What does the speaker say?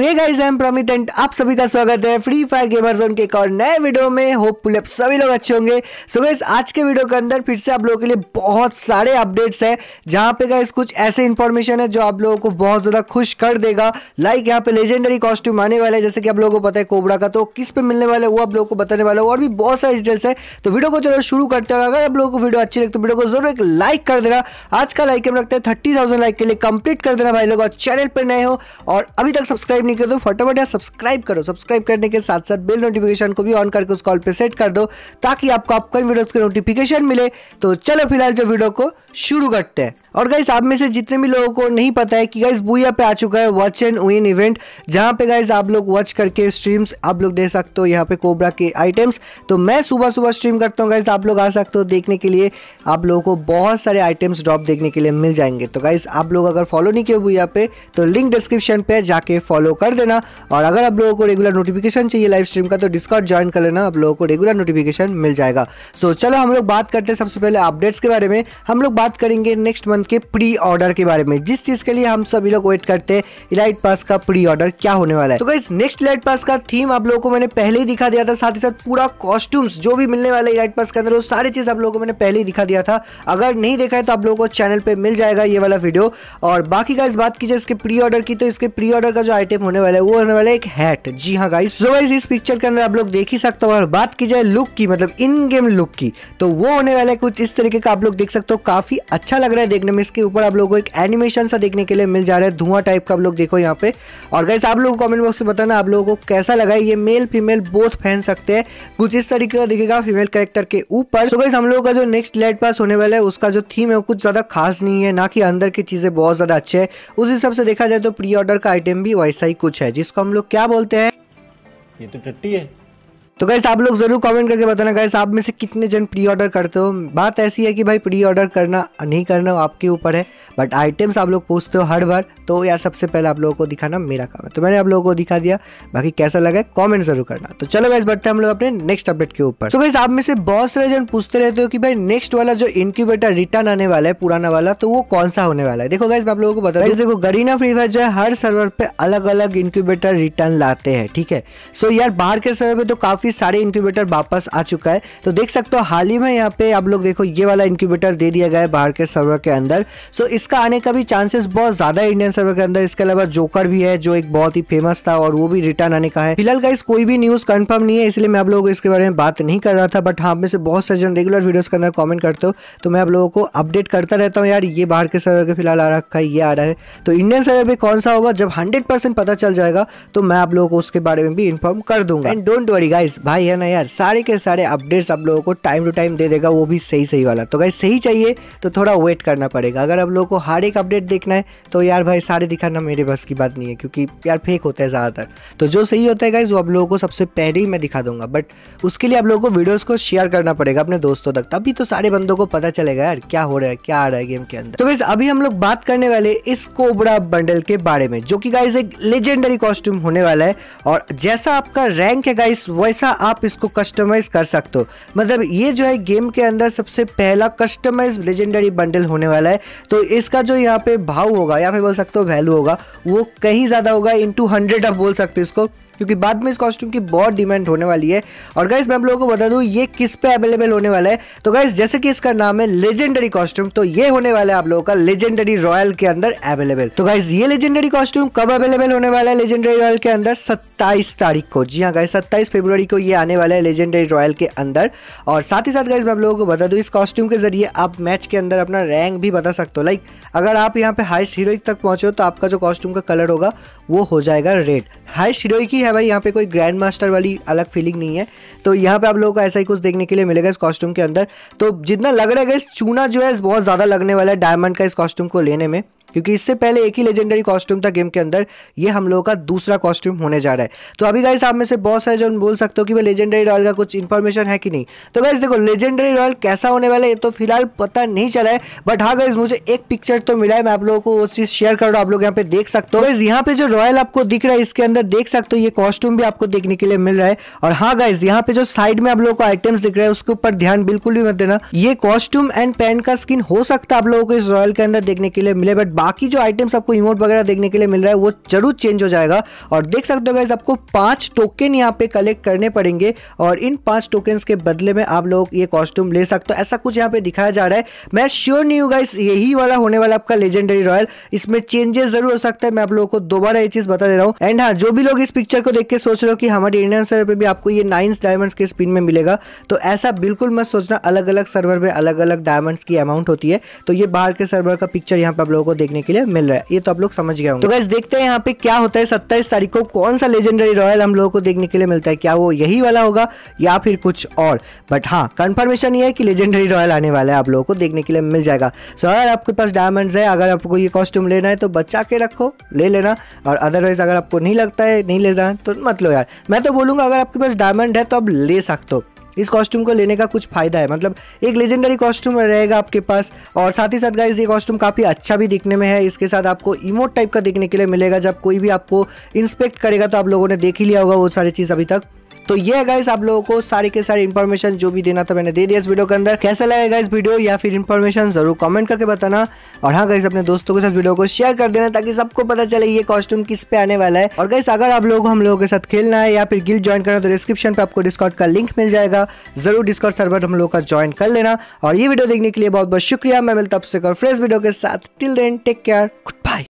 hey guys I am Pramit and आप सभी का स्वागत है फ्री फायर गेमर जोन के एक और नए वीडियो में होपफुल आप सभी लोग अच्छे होंगे सो so गाइस आज के वीडियो के अंदर फिर से आप लोगों के लिए बहुत सारे अपडेट्स है जहां पे गाइस कुछ ऐसे इन्फॉर्मेशन है जो आप लोगों को बहुत ज़्यादा खुश कर देगा लाइक यहाँ पे लेजेंडरी कॉस्ट्यूम आने वाले जैसे कि आप लोगों को पता है कोबरा का तो किस पे मिलने वाले वो आप लोगों को बताने वाला और भी बहुत सारे डिटेल्स है तो वीडियो को चलो शुरू करते हैं अगर आप लोगों को वीडियो अच्छी लगती है वीडियो को जरूर एक लाइक कर देना आज का लाइक हम रखते हैं थर्टी लाइक के लिए कंप्लीट कर देना भाई लोग और चैनल पर नए हो और अभी तक सब्सक्राइब नहीं कर दो फटाफट यार सब्सक्राइब करो सब्सक्राइब करने के साथ साथ बेल नोटिफिकेशन को भी ऑन करके उस कॉल पर सेट कर दो ताकि आपको अपकमिंग वीडियोज़ के नोटिफिकेशन मिले तो चलो फिलहाल जो वीडियो को शुरू करते हैं और गाइस आप में से जितने भी लोगों को नहीं पता है कि गाइस बुया पे आ चुका है वॉच एंड विन इवेंट जहाँ पे गाइस आप लोग वॉच करके स्ट्रीम्स आप लोग दे सकते हो यहाँ पे कोबरा के आइटम्स तो मैं सुबह सुबह स्ट्रीम करता हूँ गाइस आप लोग आ सकते हो देखने के लिए आप लोगों को बहुत सारे आइटम्स ड्रॉप देखने के लिए मिल जाएंगे तो गाइज आप लोग अगर फॉलो नहीं किए बुया पे तो लिंक डिस्क्रिप्शन पे जाके फॉलो कर देना और अगर आप लोगों को रेगुलर नोटिफिकेशन चाहिए लाइव स्ट्रीम का तो डिस्कॉर्ड ज्वाइन कर लेना आप लोगों को रेगुलर नोटिफिकेशन मिल जाएगा सो so, चलो हम लोग बात करते हैं सबसे पहले अपडेट्स के बारे में हम लोग बात करेंगे नेक्स्ट मंथ के प्री ऑर्डर के बारे में जिस चीज़ के लिए हम सभी लोग वेट करते हैं इलाइट पास का प्री ऑर्डर क्या होने वाला है तो गाइज नेक्स्ट इलाइट पास का थीम आप लोगों को मैंने पहले ही दिखा दिया था साथ ही साथ पूरा कॉस्ट्यूम्स जो भी मिलने वाले इलाइट पास के अंदर वो सारी चीज़ आप लोगों को मैंने पहले ही दिखा दिया था अगर नहीं देखा है तो आप लोगों को चैनल पर मिल जाएगा ये वाला वीडियो और बाकी का इस बात कीजिए इसके प्री ऑर्डर की तो इसके प्री ऑर्डर का जो आइटम होने वाला है वो होने वाला है एक हैट जी हाँ गाइस सो गाइस इस पिक्चर के अंदर आप लोग देख ही सकते हो और बात की जाए लुक की मतलब इन गेम लुक की तो वो होने वाला है कुछ इस तरीके का आप लोग देख सकते हो काफी अच्छा लग रहा है देखने में इसके ऊपर आप लोगों को एक एनिमेशन सा देखने के लिए मिल जा रहा है धुआं टाइप का आप लोग देखो यहाँ पे और गाइस आप लोग कॉमेंट बॉक्स में बताना आप लोगों को कैसा लगा ये मेल फीमेल बोथ पहन सकते हैं कुछ इस तरीके का दिखेगा फीमेल कैरेक्टर के ऊपर सो गाइस हम लोगों का जो नेक्स्ट लेट पास होने वाला है उसका जो थीम है वो कुछ ज्यादा खास नहीं है ना कि अंदर की चीजें बहुत ज्यादा अच्छे है उस हिसाब से देखा जाए तो प्री ऑर्डर का आइटम भी वैसा ही कुछ है जिसको हम लोग क्या बोलते हैं ये तो टट्टी है तो गैस आप लोग ज़रूर कमेंट करके बताना गैस आप में से कितने जन प्री ऑर्डर करते हो बात ऐसी है कि भाई प्री ऑर्डर करना नहीं करना आपके ऊपर है बट आइटम्स आप लोग पूछते हो हर बार तो यार सबसे पहले आप लोगों को दिखाना मेरा काम है तो मैंने आप लोगों को दिखा दिया बाकी कैसा लगा कॉमेंट जरूर करना तो चलो गैस बढ़ते हम लोग अपने नेक्स्ट अपडेट के ऊपर तो गैस आप में से बहुत सारे जन पूछते रहते हो कि भाई नेक्स्ट वाला जो इंक्यूबेटर रिटर्न आने वाला है पुराना वाला तो वो कौन सा होने वाला है देखो गैस मैं आप लोगों को बता देखो गरीना फ्री फायर जो है हर सर्वर पे अलग अलग इंक्यूबेटर रिटर्न लाते हैं ठीक है सो यार बाहर के सर्वर पे तो काफी काफी सारे इंक्यूबेटर वापस आ चुका है तो देख सकते हो हाल ही में यहाँ पे आप लोग देखो ये वाला इंक्यूबेटर दे दिया गया है बाहर के सर्वर के अंदर सो इसका आने का भी चांसेस बहुत ज़्यादा है इंडियन सर्वर के अंदर इसके अलावा जोकर भी है जो एक बहुत ही फेमस था और वो भी रिटर्न आने का है फिलहाल का कोई भी न्यूज़ कन्फर्म नहीं है इसलिए मैं आप लोगों को इसके बारे में बात नहीं कर रहा था बट हाँ में से बहुत से जन रेगुलर वीडियोज के अंदर कॉमेंट करते हो तो मैं आप लोगों को अपडेट करता रहता हूँ यार ये बाहर के सर्वर के फिलहाल आ रखा है ये आ रहा है तो इंडियन सर्वर भी कौन सा होगा जब हंड्रेड पता चल जाएगा तो मैं आप लोगों को उसके बारे में भी इन्फॉर्म कर दूंगा एंड डोंट वरी गाइज भाई है ना यार सारे के सारे अपडेट्स आप लोगों को टाइम टू टाइम दे देगा वो भी सही सही वाला तो गाइज सही चाहिए तो थोड़ा वेट करना पड़ेगा अगर आप लोगों को हर एक अपडेट देखना है तो यार भाई सारे दिखाना मेरे बस की बात नहीं है क्योंकि यार फेक होता है ज़्यादातर तो जो सही होता है गाइज वो आप लोगों को सबसे पहले ही मैं दिखा दूंगा बट उसके लिए आप लोगों को वीडियोज़ को शेयर करना पड़ेगा अपने दोस्तों तक तभी तो सारे बंदों को पता चलेगा यार क्या हो रहा है क्या आ रहा है गेम के अंदर तो गाइज अभी हम लोग बात करने वाले इस कोबरा बंडल के बारे में जो कि गाइज एक लेजेंडरी कॉस्ट्यूम होने वाला है और जैसा आपका रैंक है गाइस वैसा आप इसको कस्टमाइज कर सकते हो मतलब ये जो है गेम के अंदर सबसे पहला कस्टमाइज लेजेंडरी बंडल होने वाला है तो इसका जो यहाँ पे भाव होगा या फिर बोल सकते हो वैल्यू होगा वो कहीं ज़्यादा होगा इंटू हंड्रेड आप बोल सकते हो इसको क्योंकि बाद में इस कॉस्ट्यूम की बहुत डिमांड होने वाली है और गाइज मैं आप लोगों को बता दू ये किस पे अवेलेबल होने वाला है तो गाइज जैसे कि इसका नाम है लेजेंडरी कॉस्ट्यूम तो ये होने वाला है आप लोगों का लेजेंडरी रॉयल के अंदर अवेलेबल तो गाइज ये लेजेंडरी कॉस्ट्यूम कब अवेलेबल होने वाला है लेजेंडरी रॉयल के अंदर सत्ताईस तारीख को जी हाँ गाइज सत्ताईस फेब्रुवरी को ये आने वाला है लेजेंडरी रॉयल के अंदर और साथ ही साथ गाइज मैं आप लोगों को बता दूँ इस कॉस्ट्यूम के जरिए आप मैच के अंदर अपना रैंक भी बता सकते हो लाइक अगर आप यहाँ पे हाइस्ट हीरोइक तक पहुंचे हो तो आपका जो कॉस्ट्यूम का कलर होगा वो हो जाएगा रेड हाइस्ट हीरोइक ही है भाई यहाँ पे कोई ग्रैंड मास्टर वाली अलग फीलिंग नहीं है तो यहाँ पे आप लोगों को ऐसा ही कुछ देखने के लिए मिलेगा इस कॉस्ट्यूम के अंदर तो जितना लग रहा है इस चूना जो है बहुत ज़्यादा लगने वाला है डायमंड का इस कॉस्ट्यूम को लेने में क्योंकि इससे पहले एक ही लेजेंडरी कॉस्ट्यूम था गेम के अंदर ये हम लोगों का दूसरा कॉस्ट्यूम होने जा रहा है तो अभी गाइस आप में से बहुत सारे जो बोल सकते हो कि भाई लेजेंडरी रॉयल का कुछ इन्फॉर्मेशन है कि नहीं तो गाइस देखो लेजेंडरी रॉयल कैसा होने वाला है ये तो फिलहाल पता नहीं चला है बट हाँ गाइज मुझे एक पिक्चर तो मिला है मैं आप लोगों को वो चीज़ शेयर कर रहा हूँ आप लोग यहाँ पे देख सकते हो गाइज यहाँ पे जो रॉयल आपको दिख रहा है इसके अंदर देख सकते हो ये कॉस्ट्यूम भी आपको देखने के लिए मिल रहा है और हाँ गाइज यहाँ पे जो साइड में आप लोगों को आइटम्स दिख रहा है उसके ऊपर ध्यान बिल्कुल भी मत देना ये कॉस्ट्यूम एंड पैंट का स्किन हो सकता है आप लोगों को इस रॉयल के अंदर देखने के लिए मिले बट बाकी जो आइटम्स आपको इमोट वगैरह देखने के लिए मिल रहा है वो जरूर चेंज हो जाएगा और देख सकते हो गाइज आपको पांच टोकन यहाँ पे कलेक्ट करने पड़ेंगे और इन पांच टोकन के बदले में आप लोग ये कॉस्ट्यूम ले सकते हो ऐसा कुछ यहाँ पे दिखाया जा रहा है मैं श्योर नहीं हूँ गाइस यही वाला होने वाला आपका लेजेंडरी रॉयल इसमें चेंजेस जरूर हो सकता है मैं आप लोगों को दोबारा ये चीज़ बता दे रहा हूँ एंड हाँ जो भी लोग इस पिक्चर को देख के सोच रहे हो कि हमारे इंडियन सर्वर पर भी आपको ये नाइन डायमंड्स के स्पिन में मिलेगा तो ऐसा बिल्कुल मत सोचना अलग अलग सर्वर में अलग अलग डायमंड्स की अमाउंट होती है तो ये बाहर के सर्वर का पिक्चर यहाँ पे आप लोगों को देखने के लिए मिल रहा है ये तो आप लोग समझ गए तो गैस देखते हैं यहाँ पे क्या होता है सत्ताईस तारीख को कौन सा लेजेंडरी रॉयल हम लोगों को देखने के लिए मिलता है क्या वो यही वाला होगा या फिर कुछ और बट हाँ कंफर्मेशन ये है कि लेजेंडरी रॉयल आने वाला है आप लोगों को देखने के लिए मिल जाएगा सो अगर आपके पास डायमंड है अगर आपको ये कॉस्ट्यूम लेना है तो बचा के रखो ले लेना और अदरवाइज अगर आपको नहीं लगता है नहीं लेना तो मत लो यार मैं तो बोलूंगा अगर आपके पास डायमंड है तो आप ले सकते हो इस कॉस्ट्यूम को लेने का कुछ फायदा है मतलब एक लेजेंडरी कॉस्ट्यूम रहेगा आपके पास और साथ ही साथ गाइज ये कॉस्ट्यूम काफ़ी अच्छा भी दिखने में है इसके साथ आपको इमोट टाइप का देखने के लिए मिलेगा जब कोई भी आपको इंस्पेक्ट करेगा तो आप लोगों ने देख ही लिया होगा वो सारी चीज़ अभी तक तो ये गाइस आप लोगों को सारी के सारी इन्फॉर्मेशन जो भी देना था मैंने दे दिया इस वीडियो के अंदर कैसा लगेगा इस वीडियो या फिर इन्फॉर्मेशन जरूर कमेंट करके बताना और हाँ गाइस अपने दोस्तों के साथ वीडियो को शेयर कर देना ताकि सबको पता चले ये कॉस्ट्यूम किस पे आने वाला है और गाइस अगर आप लोगों को हम लोगों के साथ खेलना है या फिर गिल ज्वाइन करना तो डिस्क्रिप्शन पर आपको डिस्काउंट का लिंक मिल जाएगा जरूर डिस्कॉट सर्वर हम लोग का ज्वाइन कर लेना और ये वीडियो देखने के लिए बहुत बहुत शुक्रिया मैं मिलता आपसे फ्रेश वीडियो के साथ टिल देन टेक केयर